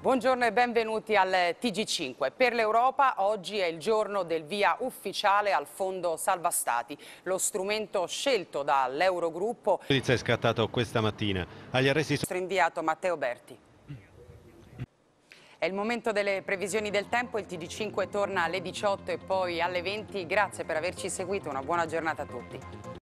Buongiorno e benvenuti al TG5. Per l'Europa oggi è il giorno del via ufficiale al Fondo Salva Stati, lo strumento scelto dall'Eurogruppo. Giudizio è scattato questa mattina. Agli arresti... Il inviato Matteo Berti. È il momento delle previsioni del tempo, il TG5 torna alle 18 e poi alle 20. Grazie per averci seguito, una buona giornata a tutti.